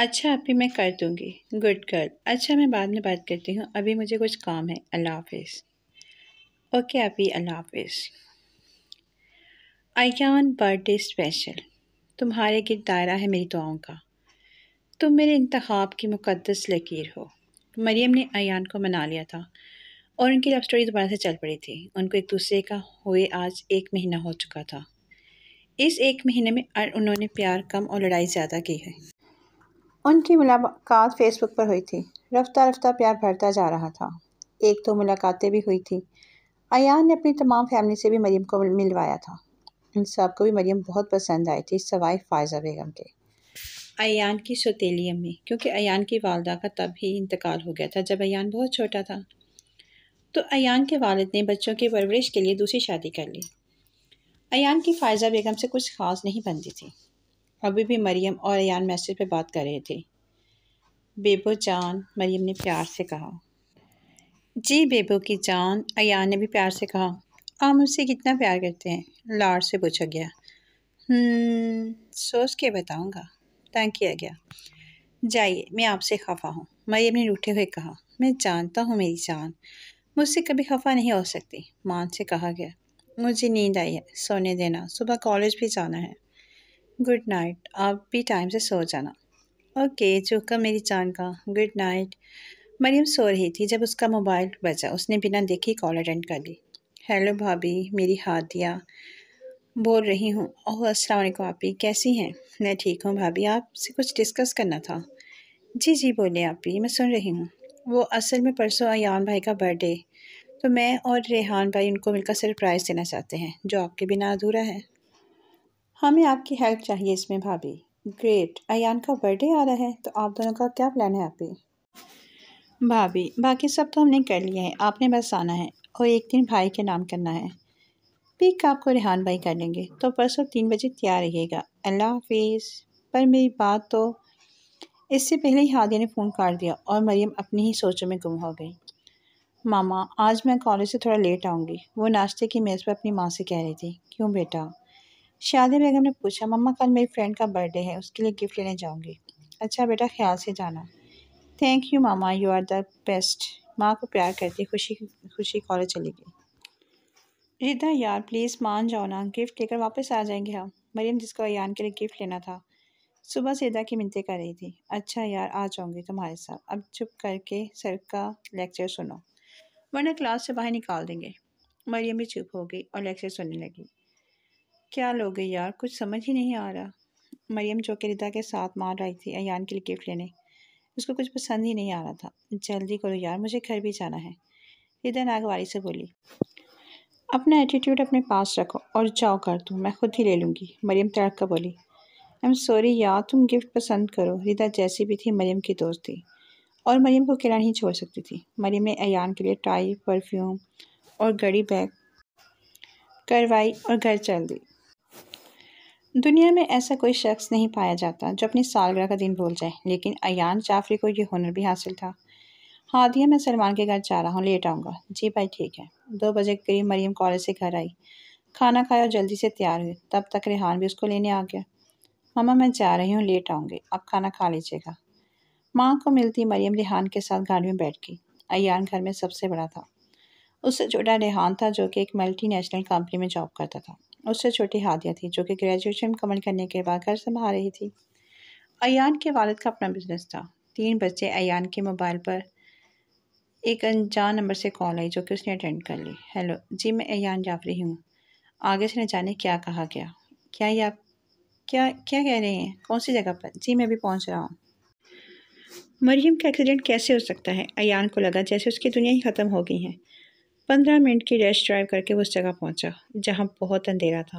अच्छा अभी मैं कर दूँगी गुड गर्ल अच्छा मैं बाद में बात करती हूँ अभी मुझे कुछ काम है अल्लाह हाफिज़ ओके अभी अल्लाह हाफिज़ आयान बर्थडे स्पेशल तुम्हारे गिर दायरा है मेरी दुआओं का तुम मेरे इंतहाब की मुकदस लकीर हो मरियम ने अयान को मना लिया था और उनकी लव स्टोरी दोबारा से चल पड़ी थी उनको एक दूसरे का हुए आज एक महीना हो चुका था इस एक महीने में उन्होंने प्यार कम और लड़ाई ज़्यादा की है उनकी मुलाकात फेसबुक पर हुई थी रफ्ता रफ्ता प्यार बढ़ता जा रहा था एक दो मुलाकातें भी हुई थी अयान ने अपनी तमाम फैमिली से भी मरीम को मिलवाया था इन सब को भी मरीम बहुत पसंद आई थी सवाई फायजा बेगम के अयान की सौतीली अम्मी क्योंकि अयान की वालदा का तब ही इंतकाल हो गया था जब अयान बहुत छोटा था तो अयान के वालद ने बच्चों की परवरिश के लिए दूसरी शादी कर ली अयान की फ़ायजा बेगम से कुछ खास नहीं बनती थी अभी भी मरियम और अन मैसेज पे बात कर रहे थे बेबो जान मरियम ने प्यार से कहा जी बेबो की जान अन ने भी प्यार से कहा आप मुझसे कितना प्यार करते हैं लाड से पूछा गया हम्म, सोच के बताऊंगा तंग किया गया जाइए मैं आपसे खफा हूँ मरियम ने रूठे हुए कहा मैं जानता हूँ मेरी जान मुझसे कभी खफा नहीं हो सकती मान से कहा गया मुझे नींद आई है सोने देना सुबह कॉलेज भी जाना है गुड नाइट आप भी टाइम से सो जाना ओके चौका मेरी जान का गुड नाइट मरियम सो रही थी जब उसका मोबाइल बजा उसने बिना देखे कॉल अटेंड कर ली हेलो भाभी मेरी हाथिया बोल रही हूँ ओह अस्सलाम वालेकुम आपी कैसी हैं मैं ठीक हूँ भाभी आपसे कुछ डिस्कस करना था जी जी बोले आपी मैं सुन रही हूँ वो असल में परसों अयान भाई का बर्थडे तो मैं और रेहान भाई उनको मिलकर सरप्राइज़ देना चाहते हैं जो आपके बिना अधूरा है हमें आपकी हेल्प चाहिए इसमें भाभी ग्रेट अयान का बर्थडे आ रहा है तो आप दोनों का क्या प्लान है आप भाभी बाकी सब तो हमने कर लिया है आपने बस आना है और एक दिन भाई के नाम करना है पिक आपको रिहान भाई कर लेंगे तो परसों तीन बजे तैयार रहिएगा अल्लाह हाफिज़ पर मेरी बात तो इससे पहले ही हादिया ने फ़ोन काट दिया और मरियम अपनी ही सोचों में गुम हो गई मामा आज मैं कॉलेज से थोड़ा लेट आऊँगी वो नाश्ते की मेज़ पर अपनी माँ से कह रही थी क्यों बेटा शादी बेगम ने पूछा मम्मा कल मेरी फ्रेंड का बर्थडे है उसके लिए गिफ्ट लेने जाऊँगी अच्छा बेटा ख्याल से जाना थैंक यू मामा यू आर द बेस्ट माँ को प्यार करती खुशी खुशी कॉलेज चली गई रिदा यार प्लीज़ मान जाओ ना गिफ्ट लेकर वापस आ जाएंगे हम मरीम जिसको यान के लिए गिफ्ट लेना था सुबह से रिदा की मिनतें कर रही थी अच्छा यार आ जाऊँगी तुम्हारे साथ अब चुप करके सर का लेक्चर सुनो वरना क्लास से बाहर निकाल देंगे मरियम भी चुप हो गई और लेक्चर सुनने लगी क्या लोगे यार कुछ समझ ही नहीं आ रहा मरियम जो कि रिदा के साथ मार रही थी अन के लिए गिफ्ट लेने उसको कुछ पसंद ही नहीं आ रहा था जल्दी करो यार मुझे घर भी जाना है रिदा नागवारी से बोली अपना एटीट्यूड अपने पास रखो और जाओ कर तुम मैं खुद ही ले लूँगी मरियम तड़क कर बोली आई एम सॉरी यार तुम गिफ्ट पसंद करो रिदा जैसी भी थी मरियम की दोस्त थी और मरियम को किरा नहीं छोड़ सकती थी मरियम ने अन के लिए टाई परफ्यूम और गड़ी बैग करवाई और घर चल दी दुनिया में ऐसा कोई शख्स नहीं पाया जाता जो अपनी सालगिरह का दिन भूल जाए लेकिन अयान जाफरी को यह हुनर भी हासिल था हाँ दिया मैं सलमान के घर जा रहा हूँ लेट आऊँगा जी भाई ठीक है दो बजे के करीब मरीम कॉलेज से घर आई खाना खाया और जल्दी से तैयार हुई तब तक रेहान भी उसको लेने आ गया मामा मैं जा रही हूँ लेट आऊँगी आप खाना खा लीजिएगा माँ को मिलती मरीम रेहान के साथ गाड़ी में बैठ गई अयान घर में सबसे बड़ा था उससे जुड़ा रेहान था जो कि एक नेशनल कंपनी में जॉब करता था उससे छोटी हादिया थी जो कि ग्रेजुएशन कमल करने के बाद घर संभाल रही थी अयान के वालद का अपना बिजनेस था तीन बच्चे अयान के मोबाइल पर एक अनजान नंबर से कॉल आई जो कि उसने अटेंड कर ली हेलो जी मैं अयान जाफरी हूँ आगे से न जाने क्या कहा गया क्या ये आप क्या क्या कह रहे हैं कौन सी जगह पर जी मैं अभी पहुँच रहा हूँ मरियम का एक्सीडेंट कैसे हो सकता है अयान को लगा जैसे उसकी दुनिया ही ख़त्म हो गई है पंद्रह मिनट की रेस्ट ड्राइव करके उस जगह पहुंचा जहां बहुत अंधेरा था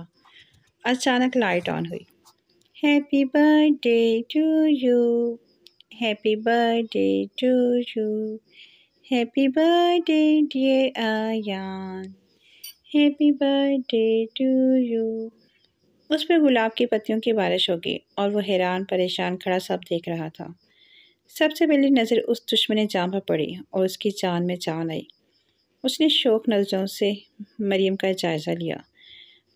अचानक लाइट ऑन हुई happy birthday to you happy birthday to you happy birthday day Aayan happy birthday to you उस पर गुलाब की पत्तियों की बारिश हो गई और वो हैरान परेशान खड़ा सब देख रहा था सबसे पहली नज़र उस दुश्मन जान पर पड़ी और उसकी जान में जान आई उसने शौक नज़रों से मरीम का जायज़ा लिया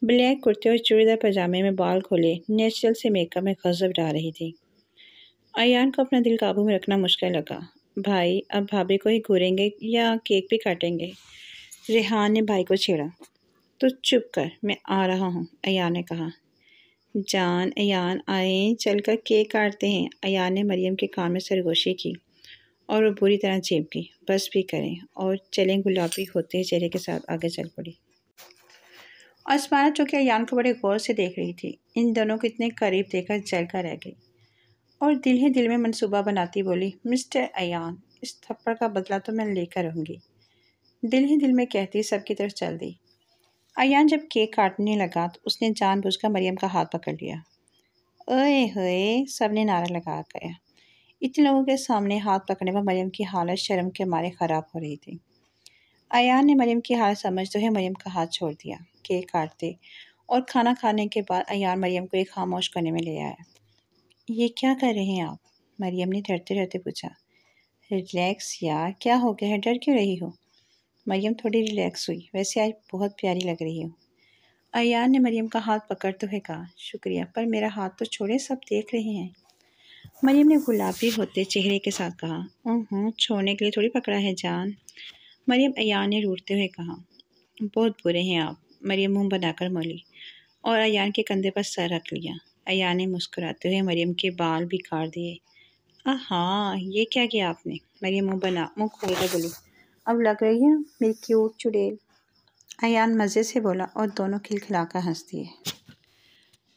ब्लैक कुर्ते और चूड़ीदार पजामे में बाल खोले नेचुरल से मेकअप में गजब डाल रही थी अयान को अपना दिल काबू में रखना मुश्किल लगा भाई अब भाभी को ही घूरेंगे या केक भी काटेंगे रेहान ने भाई को छेड़ा तो चुप कर मैं आ रहा हूँ अयान ने कहा जान अयान आए चल कर केक काटते हैं अयान ने मरियम के कान में सरगोशी की और वो बुरी तरह चेप गई बस भी करें और चलें गुलाबी होते चेहरे के साथ आगे चल पड़ी और स्मारा चौकी अयान को बड़े गौर से देख रही थी इन दोनों को इतने करीब देखकर जल कर रह गई और दिल ही दिल में मनसूबा बनाती बोली मिस्टर अयान इस थप्पड़ का बदला तो मैं लेकर रहूँगी दिल ही दिल में कहती सबकी तरफ चल दी अयान जब केक काटने लगा तो उसने जानबूझकर मरियम का हाथ पकड़ लिया ओए होए सब ने नारा लगा गया इतने लोगों के सामने हाथ पकड़ने पर मरियम की हालत शर्म के मारे ख़राब हो रही थी अयान ने मरियम की हालत समझते हुए मरियम का हाथ छोड़ दिया केक काटते और खाना खाने के बाद अयान मरियम को एक खामोश करने में ले आया ये क्या कर रहे हैं आप मरियम ने डरते डरते पूछा रिलैक्स यार क्या हो गया है डर क्यों रही हो मरियम थोड़ी रिलैक्स हुई वैसे आज बहुत प्यारी लग रही हो अयान ने मरियम का हाथ पकड़ते हुए कहा शुक्रिया पर मेरा हाथ तो छोड़े सब देख रहे हैं मरीम ने गुलाबी होते चेहरे के साथ कहा छोड़ने के लिए थोड़ी पकड़ा है जान मरीम अया ने रूटते हुए कहा बहुत बुरे हैं आप मरीम मुंह बनाकर मोली और अयान के कंधे पर सर रख लिया अया ने मुस्कुराते हुए मरीम के बाल बिखार दिए हाँ ये क्या किया आपने मरियम मुंह बना मुंह खोल कर बोली अब लग रही है मेरी क्यूट चुड़ेल अयान मज़े से बोला और दोनों खिलखिलाकर हंस दिए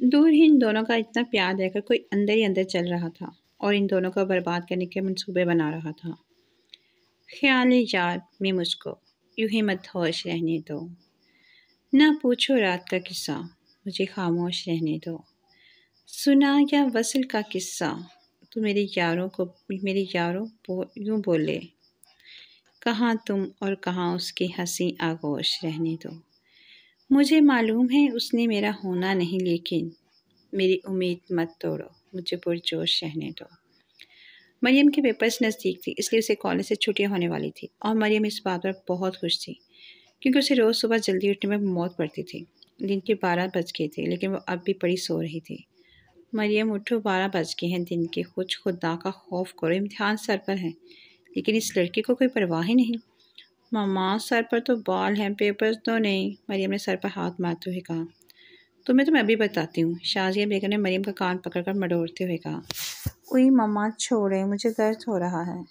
दूर ही इन दोनों का इतना प्यार देखकर कोई अंदर ही अंदर चल रहा था और इन दोनों को बर्बाद करने के मंसूबे बना रहा था ख्याल याद में मुझको यूं ही मत होश रहने दो ना पूछो रात का किस्सा मुझे खामोश रहने दो सुना या वसल का किस्सा तो मेरे यारों को मेरे यारों बो, यूँ बोले कहाँ तुम और कहाँ उसकी हंसी आगोश रहने दो मुझे मालूम है उसने मेरा होना नहीं लेकिन मेरी उम्मीद मत तोड़ो मुझे पुरजोश रहने दो मरियम के पेपर्स नज़दीक थी इसलिए उसे कॉलेज से छुट्टियाँ होने वाली थी और मरियम इस बात पर बहुत खुश थी क्योंकि उसे रोज़ सुबह जल्दी उठने में मौत पड़ती थी दिन के बारह बज गए थे लेकिन वो अब भी बड़ी सो रही थी मरियम उठो बारह बज गए हैं दिन के कुछ खुदा का खौफ करो इम्तहान सर पर है लेकिन इस लड़की को कोई परवाह ही नहीं मामा सर पर तो बॉल हैं पेपर्स तो नहीं मरियम ने सर पर हाथ मारते हुए कहा तुम्हें तो मैं अभी बताती हूँ शाजिया बेगम ने मरीम का कान पकड़कर मडोरते हुए कहा उई मामा छोड़े मुझे दर्द हो रहा है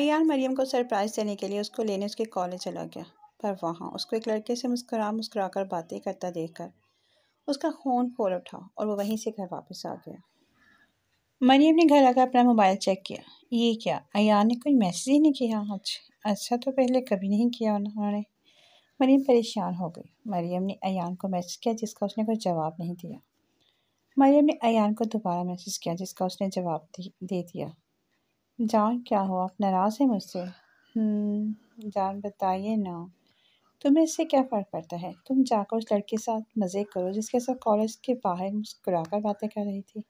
अयान मरीम को सरप्राइज़ देने के लिए उसको लेने उसके कॉलेज चला गया पर वहाँ उसको एक लड़के से मुस्करा मुस्करा कर बातें करता देख कर उसका खून खोल उठा और वो वहीं से घर वापस आ गया मरीम ने घर आकर अपना मोबाइल चेक किया ये क्या अयान ने कोई मैसेज ही नहीं किया आज अच्छा तो पहले कभी नहीं किया उन्होंने मरीम परेशान हो गई मरीम ने अन को मैसेज किया जिसका उसने कोई जवाब नहीं दिया मरीम ने अन को दोबारा मैसेज किया जिसका उसने जवाब दे दिया जान क्या हो आप नाराज़ हैं मुझसे हम्म, जान बताइए ना तुम्हें इससे क्या फ़र्क पड़ता है तुम जाकर उस लड़के साथ मज़े करो जिसके साथ कॉलेज के बाहर मुस्कुरा कर बातें कर रही थी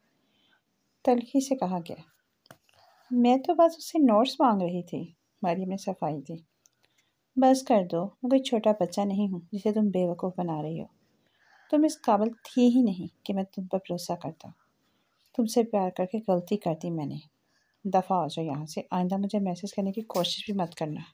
तलखी से कहा गया मैं तो बस उससे नोट्स मांग रही थी मारियम ने सफाई दी बस कर दो मैं कोई छोटा बच्चा नहीं हूँ जिसे तुम बेवकूफ़ बना रही हो तुम इस काबिल थी ही नहीं कि मैं तुम पर भरोसा करता तुमसे प्यार करके गलती कर दी मैंने दफ़ा हो जाओ यहाँ से आइंदा मुझे मैसेज करने की कोशिश भी मत करना